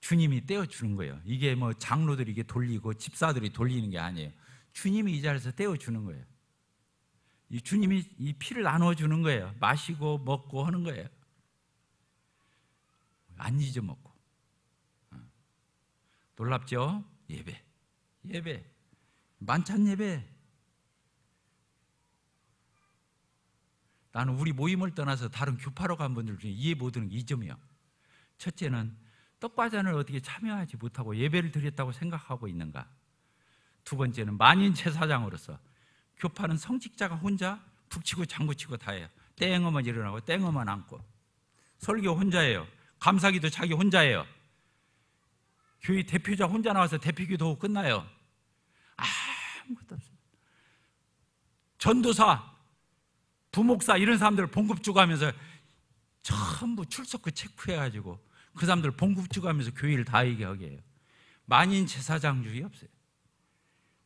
주님이 떼어주는 거예요. 이게 뭐 장로들이 이게 돌리고 집사들이 돌리는 게 아니에요. 주님이 이 자리에서 떼어주는 거예요. 이 주님이 이 피를 나눠주는 거예요. 마시고 먹고 하는 거예요. 안 잊어먹고. 놀랍죠? 예배. 예배. 만찬 예배. 나는 우리 모임을 떠나서 다른 교파로 간 분들 중에 이해 못하는 게이 점이요. 첫째는 떡과 잔을 어떻게 참여하지 못하고 예배를 드렸다고 생각하고 있는가. 두 번째는 만인 제사장으로서 교파는 성직자가 혼자 북치고 장구치고 다 해요. 땡어만 일어나고 땡어만 안고 설교 혼자예요. 감사기도 자기 혼자예요. 교회 대표자 혼자 나와서 대표기도 끝나요. 아무것도 없어요. 전도사, 부목사 이런 사람들 봉급주고 하면서 전부 출석그 체크해가지고 그 사람들 봉급주고 하면서 교회를 다 얘기하게 해요. 만인 제사장주의 없어요.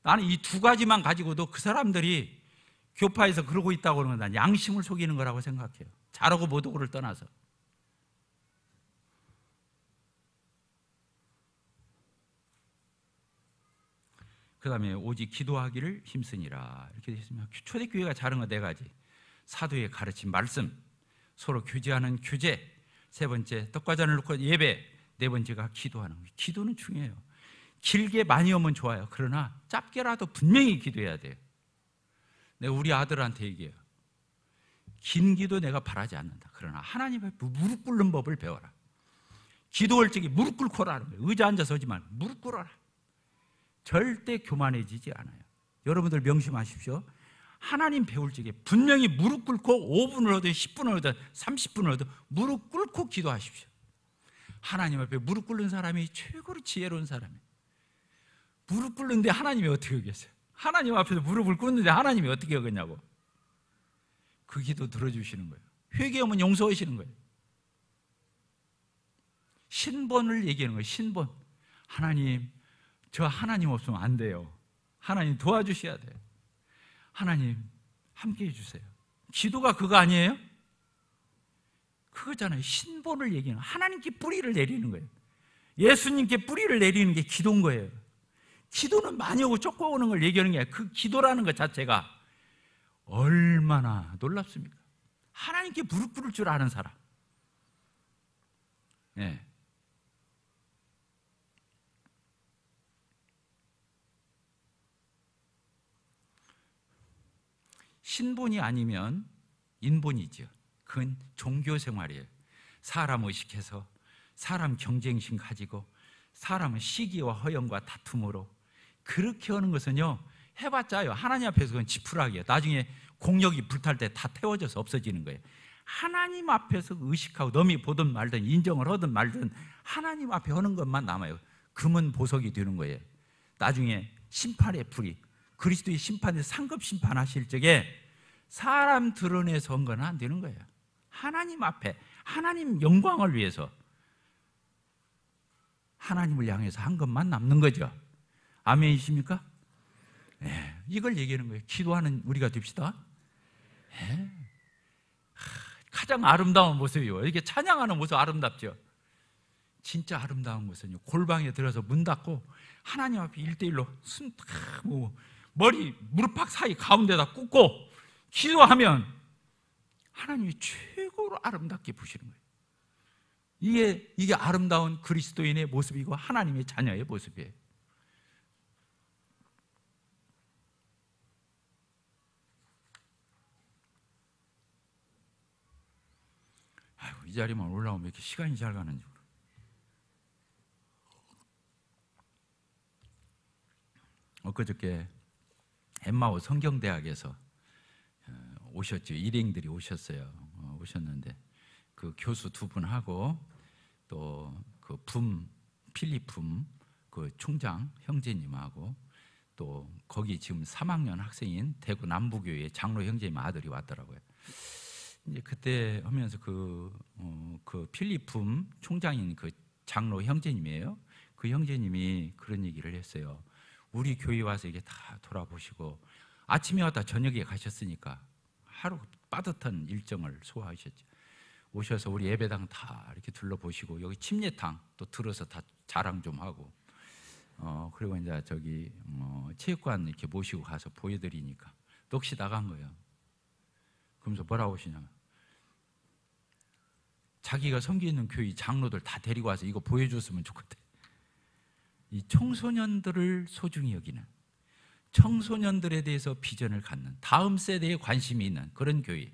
나는 이 두 가지만 가지고도 그 사람들이 교파에서 그러고 있다고 하는 건난 양심을 속이는 거라고 생각해요. 잘하고 못하고를 떠나서. 그 다음에 오직 기도하기를 힘쓰니라 이렇게 되있습니다 초대교회가 자랑한 네 가지 사도의 가르침 말씀 서로 교제하는 교제 세 번째 떡과 잔을 놓고 예배 네 번째가 기도하는 기도는 중요해요 길게 많이 오면 좋아요 그러나 짧게라도 분명히 기도해야 돼요 내가 우리 아들한테 얘기해요 긴 기도 내가 바라지 않는다 그러나 하나님 앞 무릎 꿇는 법을 배워라 기도 올 적에 무릎 꿇고 라는 거예요 의자 앉아서 하지 말고 무릎 꿇어라 절대 교만해지지 않아요. 여러분들 명심하십시오. 하나님 배울 적에 분명히 무릎 꿇고 5분을 얻든 10분을 얻든 30분을 얻든 무릎 꿇고 기도하십시오. 하나님 앞에 무릎 꿇는 사람이 최고로 지혜로운 사람이에요. 무릎 꿇는데 하나님이 어떻게 여겼어요? 하나님 앞에서 무릎을 꿇는데 하나님이 어떻게 여겼냐고. 그 기도 들어주시는 거예요. 회개하면 용서하시는 거예요. 신본을 얘기하는 거예요. 신본. 하나님, 저 하나님 없으면 안 돼요. 하나님 도와주셔야 돼요. 하나님 함께 해주세요. 기도가 그거 아니에요? 그거잖아요. 신본을 얘기하는 하나님께 뿌리를 내리는 거예요. 예수님께 뿌리를 내리는 게 기도인 거예요. 기도는 많이 오고 조금 오는 걸 얘기하는 게 아니라 그 기도라는 것 자체가 얼마나 놀랍습니까? 하나님께 무릎 꿇을 줄 아는 사람. 예. 네. 신본이 아니면 인본이죠. 그건 종교 생활이에요. 사람 의식해서 사람 경쟁심 가지고 사람은 시기와 허영과 다툼으로 그렇게 하는 것은요 해봤자요 하나님 앞에서 그건 지푸라기예요. 나중에 공력이 불탈 때 다 태워져서 없어지는 거예요. 하나님 앞에서 의식하고 너미 보든 말든 인정을 하든 말든 하나님 앞에 하는 것만 남아요. 금은 보석이 되는 거예요. 나중에 심판의 풀이 그리스도의 심판에 상급 심판하실 적에 사람 드러내서 한 건 안 되는 거예요. 하나님 앞에 하나님 영광을 위해서 하나님을 향해서 한 것만 남는 거죠. 아멘이십니까? 네, 예, 이걸 얘기하는 거예요. 기도하는 우리가 됩시다. 네. 가장 아름다운 모습이요. 이렇게 찬양하는 모습 아름답죠. 진짜 아름다운 모은 골방에 들어서 문 닫고 하나님 앞에 일대일로 숨탁 뭐 머리 무릎팍 사이 가운데다 꽂고 기도하면 하나님이 최고로 아름답게 보시는 거예요. 이게, 이게 아름다운 그리스도인의 모습이고 하나님의 자녀의 모습이에요. 아이고, 이 자리만 올라오면 이렇게 시간이 잘 가는지. 엊그저께 엠마오 성경대학에서 오셨죠. 일행들이 오셨어요. 어, 오셨는데 그 교수 두 분하고 또 그 붐 필리품 그 총장 형제님하고 또 거기 지금 3학년 학생인 대구 남부교회 장로 형제님 아들이 왔더라고요. 이제 그때 하면서 그그 어, 그 필리품 총장인 그 장로 형제님이에요. 그 형제님이 그런 얘기를 했어요. 우리 교회 와서 이게 다 돌아보시고 아침에 왔다 저녁에 가셨으니까 하루 빠듯한 일정을 소화하셨죠. 오셔서 우리 예배당 다 이렇게 둘러보시고 여기 침례탕 또 들어서 다 자랑 좀 하고 어 그리고 이제 저기 어, 체육관 이렇게 모시고 가서 보여드리니까 넋이 나간 거예요. 그러면서 뭐라고 하시냐? 자기가 섬기는 교회 장로들 다 데리고 와서 이거 보여줬으면 좋겠대. 이 청소년들을 소중히 여기는 청소년들에 대해서 비전을 갖는 다음 세대에 관심이 있는 그런 교회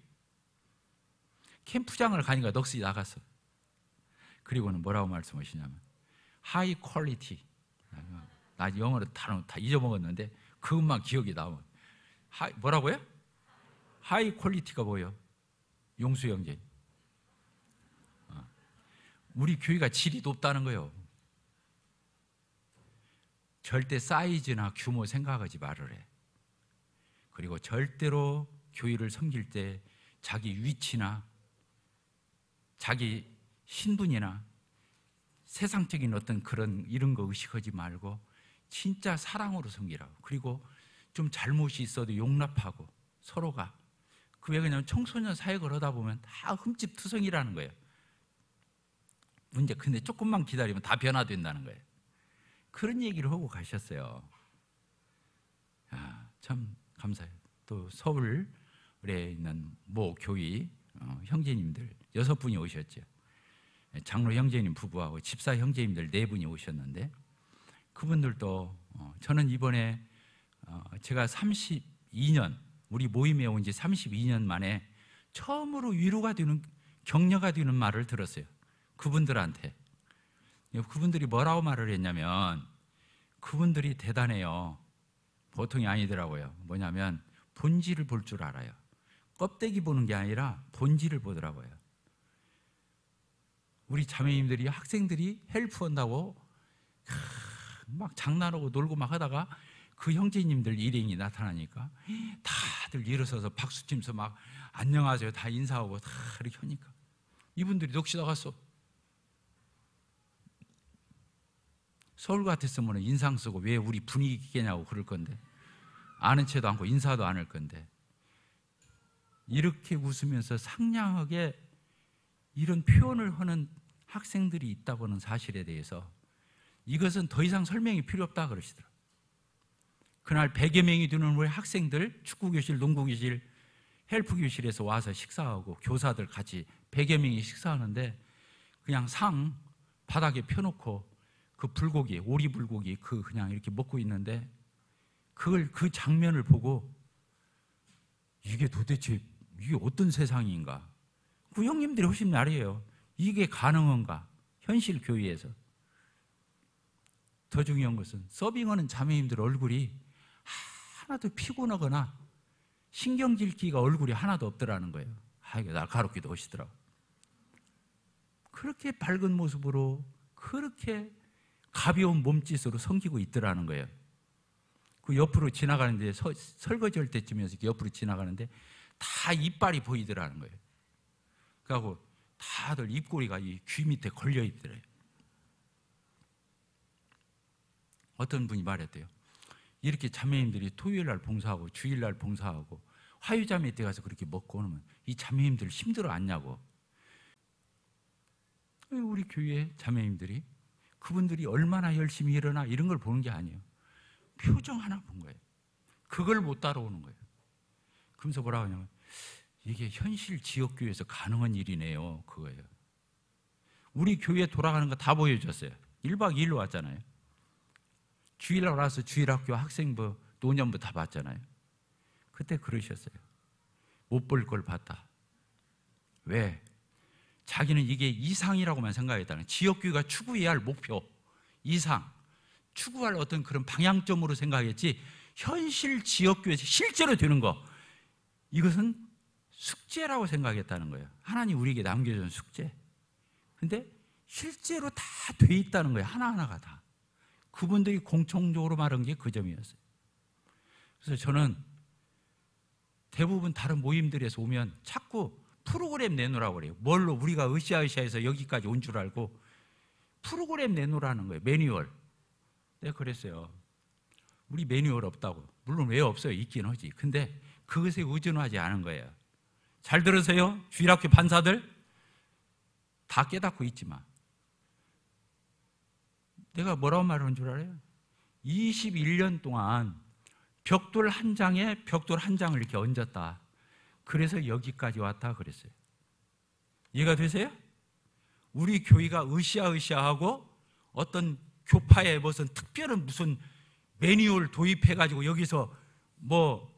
캠프장을 가니까 넋이 나갔어 그리고는 뭐라고 말씀하시냐면 하이 퀄리티 나 영어로 다, 다 잊어먹었는데 그것만 기억이 나아 하이, 뭐라고요? 하이 퀄리티가 뭐예요? 용수 형제 어. 우리 교회가 질이 높다는 거예요 절대 사이즈나 규모 생각하지 말을 래 그리고 절대로 교회를 섬길 때 자기 위치나 자기 신분이나 세상적인 어떤 그런 이런 거 의식하지 말고 진짜 사랑으로 섬기라고. 그리고 좀 잘못이 있어도 용납하고 서로가 그왜그냥 청소년 사역을 하다 보면 다 흠집투성이라는 거예요. 문제 근데 조금만 기다리면 다 변화된다는 거예요. 그런 얘기를 하고 가셨어요. 아, 참 감사해요. 또 서울 에 있는 모 교회 어, 형제님들 여섯 분이 오셨죠. 예, 장로 형제님 부부하고 집사 형제님들 네 분이 오셨는데 그분들도 어, 저는 이번에 어, 제가 32년 우리 모임에 온 지 32년 만에 처음으로 위로가 되는 격려가 되는 말을 들었어요. 그분들한테 그분들이 뭐라고 말을 했냐면 그분들이 대단해요. 보통이 아니더라고요. 뭐냐면 본질을 볼 줄 알아요. 껍데기 보는 게 아니라 본질을 보더라고요. 우리 자매님들이 학생들이 헬프한다고 막 장난하고 놀고 막 하다가 그 형제님들 일행이 나타나니까 다들 일어서서 박수치면서 막 안녕하세요 다 인사하고 다 이렇게 하니까 이분들이 녹시다 갔어 서울 같았으면 인상 쓰고 왜 우리 분위기 깨냐고 그럴 건데 아는 체도 않고 인사도 안 할 건데 이렇게 웃으면서 상냥하게 이런 표현을 하는 학생들이 있다고는 사실에 대해서 이것은 더 이상 설명이 필요 없다 그러시더라. 그날 100여 명이 되는 우리 학생들 축구교실, 농구교실, 헬프교실에서 와서 식사하고 교사들 같이 100여 명이 식사하는데 그냥 상 바닥에 펴놓고 그 불고기, 오리 불고기 그 그냥 이렇게 먹고 있는데 그걸 그 장면을 보고 이게 도대체 이게 어떤 세상인가? 구 그 형님들이 훨씬 날이에요. 이게 가능한가? 현실 교회에서. 더 중요한 것은 서빙하는 자매님들 얼굴이 하나도 피곤하거나 신경질기가 얼굴이 하나도 없더라는 거예요. 아, 이게 날카롭기도 하시더라고. 그렇게 밝은 모습으로 그렇게 가벼운 몸짓으로 섬기고 있더라는 거예요. 그 옆으로 지나가는데 서, 설거지할 때쯤이서 옆으로 지나가는데 다 이빨이 보이더라는 거예요. 그리고 다들 입꼬리가 이 귀 밑에 걸려 있더래요. 어떤 분이 말했대요. 이렇게 자매님들이 토요일 날 봉사하고 주일 날 봉사하고 화요 자매 때 가서 그렇게 먹고 오면 이 자매님들 힘들어 않냐고. 우리 교회 자매님들이 그분들이 얼마나 열심히 일어나 이런 걸 보는 게 아니에요. 표정 하나 본 거예요. 그걸 못 따라오는 거예요. 그러면서 뭐라고 하냐면 이게 현실 지역 교회에서 가능한 일이네요. 그거예요. 우리 교회 돌아가는 거 다 보여줬어요. 1박 2일로 왔잖아요. 주일날 와서 주일학교 학생부, 노년부 다 봤잖아요. 그때 그러셨어요. 못 볼 걸 봤다. 왜? 자기는 이게 이상이라고만 생각했다는 지역교회가 추구해야 할 목표, 이상, 추구할 어떤 그런 방향점으로 생각했지 현실 지역교회에서 실제로 되는 거 이것은 숙제라고 생각했다는 거예요. 하나님 우리에게 남겨준 숙제. 근데 실제로 다 돼 있다는 거예요. 하나하나가 다. 그분들이 공통적으로 말한 게 그 점이었어요. 그래서 저는 대부분 다른 모임들에서 오면 자꾸 프로그램 내놓으라고 그래요. 뭘로 우리가 으쌰으쌰해서 여기까지 온 줄 알고 프로그램 내놓으라는 거예요. 매뉴얼. 네, 그랬어요. 우리 매뉴얼 없다고. 물론 왜 없어요? 있긴 하지. 근데 그것에 의존하지 않은 거예요. 잘 들으세요. 주일학교 판사들. 다 깨닫고 있지만. 내가 뭐라고 말하는 줄 알아요? 21년 동안 벽돌 한 장에 벽돌 한 장을 이렇게 얹었다. 그래서 여기까지 왔다 그랬어요. 이해가 되세요? 우리 교회가 으쌰으쌰하고 어떤 교파에 무슨 특별한 무슨 매뉴얼 도입해가지고 여기서 뭐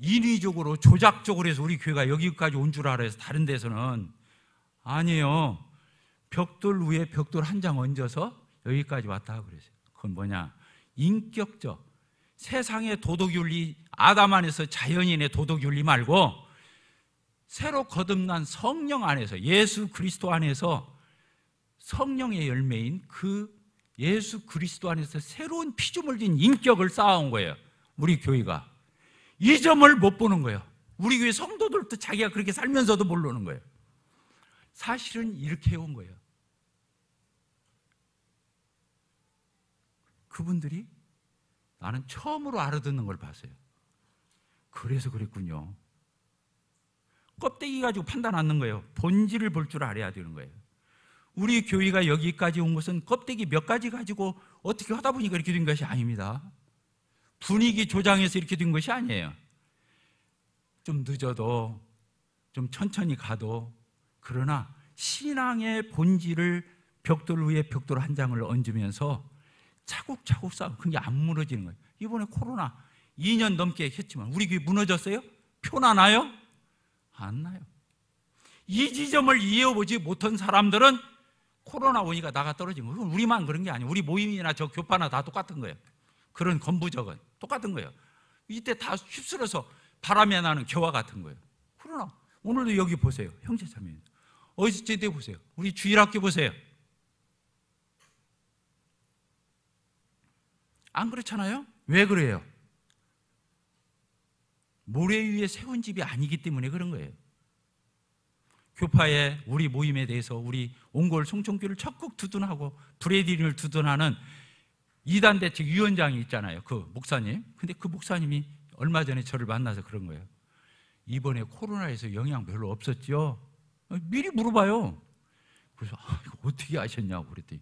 인위적으로 조작적으로 해서 우리 교회가 여기까지 온 줄 알아서 다른 데서는 아니에요. 벽돌 위에 벽돌 한 장 얹어서 여기까지 왔다 그랬어요. 그건 뭐냐? 인격적 세상의 도덕윤리, 아담 안에서 자연인의 도덕윤리 말고 새로 거듭난 성령 안에서 예수 그리스도 안에서 성령의 열매인 그 예수 그리스도 안에서 새로운 피조물 된 인격을 쌓아온 거예요. 우리 교회가. 이 점을 못 보는 거예요. 우리 교회 성도들도 자기가 그렇게 살면서도 모르는 거예요. 사실은 이렇게 해온 거예요. 그분들이 나는 처음으로 알아듣는 걸 봤어요. 그래서 그랬군요. 껍데기 가지고 판단 하는 거예요. 본질을 볼 줄 알아야 되는 거예요. 우리 교회가 여기까지 온 것은 껍데기 몇 가지 가지고 어떻게 하다 보니까 이렇게 된 것이 아닙니다. 분위기 조장해서 이렇게 된 것이 아니에요. 좀 늦어도, 좀 천천히 가도, 그러나 신앙의 본질을 벽돌 위에 벽돌 한 장을 얹으면서 차곡차곡 쌓고 그게 안 무너지는 거예요. 이번에 코로나 2년 넘게 했지만 우리 귀 무너졌어요? 표나 나요? 안 나요. 이 지점을 이해해보지 못한 사람들은 코로나 오니까 나가 떨어진 거예요. 우리만 그런 게 아니에요. 우리 모임이나 저 교파나 다 똑같은 거예요. 그런 건부적은 똑같은 거예요. 이때 다 휩쓸어서 바람에 나는 겨와 같은 거예요. 그러나 오늘도 여기 보세요. 형제 자매 어찌 찌대 보세요. 우리 주일학교 보세요. 안 그렇잖아요? 왜 그래요? 모래 위에 세운 집이 아니기 때문에 그런 거예요. 교파의 우리 모임에 대해서 우리 옹골 송총교를 적극 두둔하고 브레디린 두둔하는 이단 대책 위원장이 있잖아요. 그 목사님. 근데 그 목사님이 얼마 전에 저를 만나서 그런 거예요. 이번에 코로나에서 영향 별로 없었지 미리 물어봐요. 그래서 아, 이거 어떻게 아셨냐고 그랬더니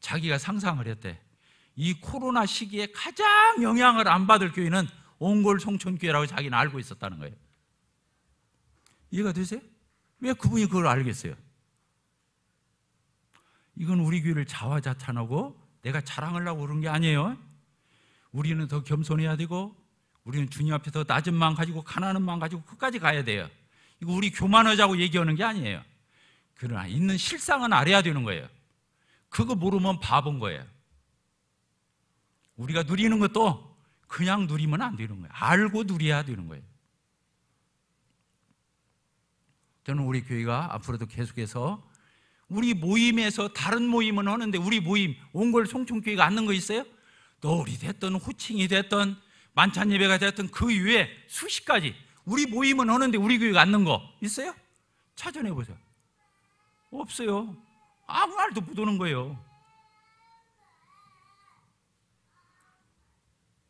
자기가 상상을 했대. 이 코로나 시기에 가장 영향을 안 받을 교회는 온골 송천교회라고 자기는 알고 있었다는 거예요. 이해가 되세요? 왜 그분이 그걸 알겠어요? 이건 우리 교회를 자화자찬하고 내가 자랑하려고 그런 게 아니에요. 우리는 더 겸손해야 되고 우리는 주님 앞에 더 낮은 마음 가지고 가난한 마음 가지고 끝까지 가야 돼요. 이거 우리 교만하자고 얘기하는 게 아니에요. 그러나 있는 실상은 알아야 되는 거예요. 그거 모르면 바본 거예요. 우리가 누리는 것도 그냥 누리면 안 되는 거예요. 알고 누려야 되는 거예요. 저는 우리 교회가 앞으로도 계속해서 우리 모임에서 다른 모임은 하는데 우리 모임 온골 송충교회가 않는 거 있어요? 노을이 됐든 호칭이 됐든 만찬 예배가 됐든 그 외에 수십 가지 우리 모임은 하는데 우리 교회가 않는 거 있어요? 찾아내 보세요. 없어요. 아무 말도 못 오는 거예요.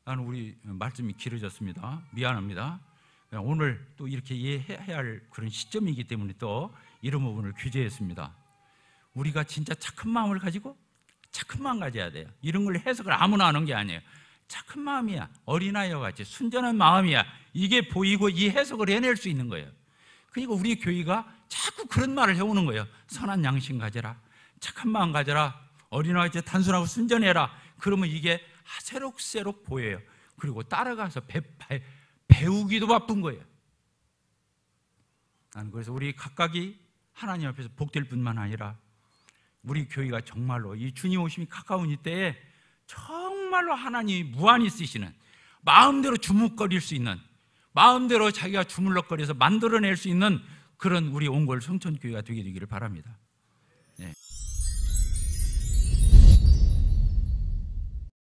나는 우리 말씀이 길어졌습니다. 미안합니다. 오늘 또 이렇게 이해해야 할 그런 시점이기 때문에 또 이런 부분을 규제했습니다. 우리가 진짜 착한 마음을 가지고 착한 마음 가져야 돼요. 이런 걸 해석을 아무나 하는 게 아니에요. 착한 마음이야. 어린아이와 같이 순전한 마음이야. 이게 보이고 이 해석을 해낼 수 있는 거예요. 그러니까 우리 교회가 자꾸 그런 말을 해오는 거예요. 선한 양심 가져라. 착한 마음 가져라. 어린아이한 단순하고 순전해라. 그러면 이게 새록새록 보여요. 그리고 따라가서 배, 배, 배우기도 바쁜 거예요. 나는 그래서 우리 각각이 하나님 앞에서 복될 뿐만 아니라 우리 교회가 정말로 이 주님 오심이 가까운 이때에 정말로 하나님이 무한히 쓰시는 마음대로 주눅거릴 수 있는 마음대로 자기가 주물럭거려서 만들어낼 수 있는 그런 우리 온골 성천교회가 되게 되기를 바랍니다.